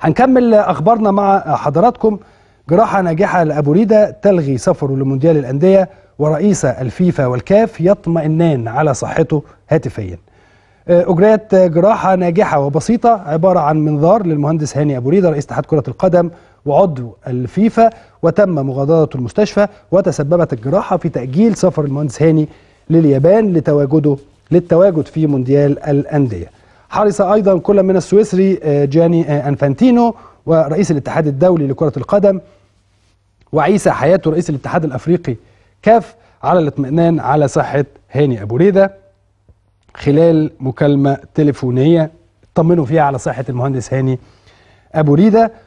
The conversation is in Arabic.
هنكمل اخبارنا مع حضراتكم جراحه ناجحه لابو ريده تلغي سفره لمونديال الانديه ورئيس الفيفا والكاف يطمئنان على صحته هاتفيا آه، اجريت جراحه ناجحه وبسيطه عباره عن منظار للمهندس هاني ابو ريده رئيس اتحاد كره القدم وعضو الفيفا وتم مغادره المستشفى وتسببت الجراحه في تاجيل سفر المهندس هاني لليابان لتواجده للتواجد في مونديال الانديه حرص أيضا كل من السويسري آه، جاني آه، أنفانتينو ورئيس الاتحاد الدولي لكرة القدم وعيسى حياته رئيس الاتحاد الأفريقي كاف على الاطمئنان على صحة هاني أبو ريدة خلال مكالمة تليفونية اطمنوا فيها على صحة المهندس هاني أبو ريدة